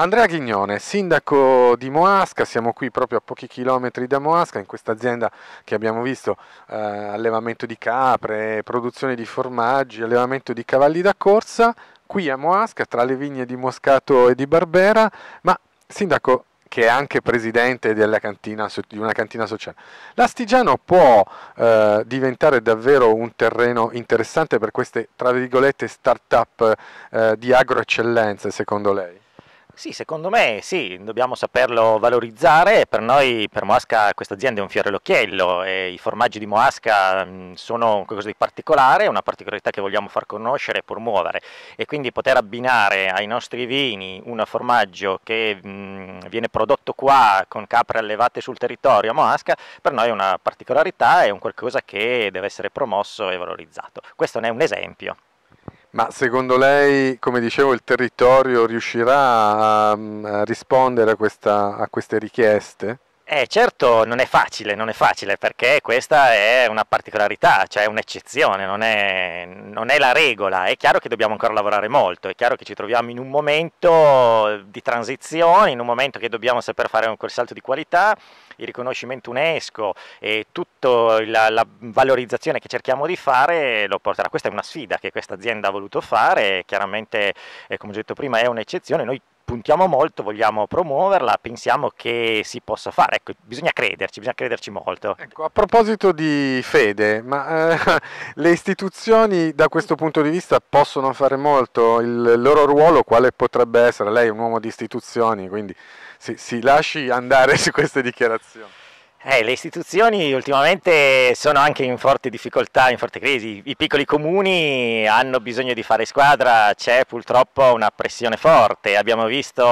Andrea Ghignone, sindaco di Moasca, siamo qui proprio a pochi chilometri da Moasca, in questa azienda che abbiamo visto eh, allevamento di capre, produzione di formaggi, allevamento di cavalli da corsa, qui a Moasca tra le vigne di Moscato e di Barbera, ma sindaco che è anche presidente cantina, di una cantina sociale. L'Astigiano può eh, diventare davvero un terreno interessante per queste, tra virgolette, start-up eh, di agroeccellenze, secondo lei? Sì, secondo me sì, dobbiamo saperlo valorizzare. Per noi, per Moasca, questa azienda è un fiore all'occhiello e i formaggi di Moasca mm, sono qualcosa di particolare, una particolarità che vogliamo far conoscere e promuovere. E quindi poter abbinare ai nostri vini un formaggio che mh, mm, viene prodotto qua con capre allevate sul territorio a Moasca, per noi è una particolarità e un qualcosa che deve essere promosso e valorizzato. Questo ne è un esempio. Ma secondo lei, come dicevo, il territorio riuscirà a, a rispondere a, questa, a queste richieste? Eh certo, non è facile, non è facile perché questa è una particolarità, cioè un'eccezione, non è, non è, la regola. È chiaro che dobbiamo ancora lavorare molto, è chiaro che ci troviamo in un momento eh, di transizione, in un momento che dobbiamo saper fare un quel salto di qualità, il riconoscimento UNESCO e tutta la, la valorizzazione che cerchiamo di fare lo porterà. Questa è una sfida che questa azienda ha voluto fare, chiaramente eh, come ho detto prima è un'eccezione, noi puntiamo molto, vogliamo promuoverla, pensiamo che si possa fare, ecco, bisogna crederci, bisogna crederci molto. Ecco, a proposito di fede, ma eh, le istituzioni da questo punto di vista possono fare molto, il loro ruolo quale potrebbe essere? Lei è un uomo di istituzioni, quindi si, si lasci andare su queste dichiarazioni. Eh, le istituzioni ultimamente sono anche in forte difficoltà, in forte crisi. I piccoli comuni hanno bisogno di fare squadra, c'è purtroppo una pressione forte. Abbiamo visto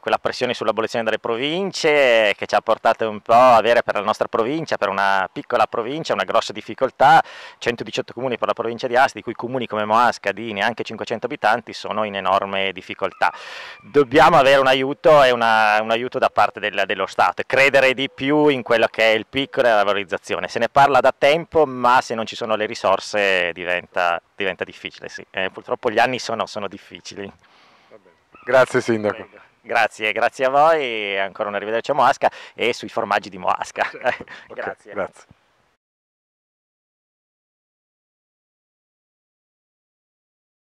quella pressione sull'abolizione delle province che ci ha portato un po' a avere per la nostra provincia, per una piccola provincia, una grossa difficoltà. 118 comuni per la provincia di Asti, di cui comuni come Moasca, di neanche 500 abitanti, sono in enorme difficoltà. Dobbiamo avere un aiuto e una, un aiuto da parte del, dello Stato, credere di più in questo quello che è il picco della valorizzazione. Se ne parla da tempo, ma se non ci sono le risorse diventa, diventa difficile, sì. eh, purtroppo gli anni sono, sono difficili. Grazie Sindaco. Grazie, grazie a voi, ancora un arrivederci a Moasca e sui formaggi di Moasca. Certo. grazie. Okay, grazie.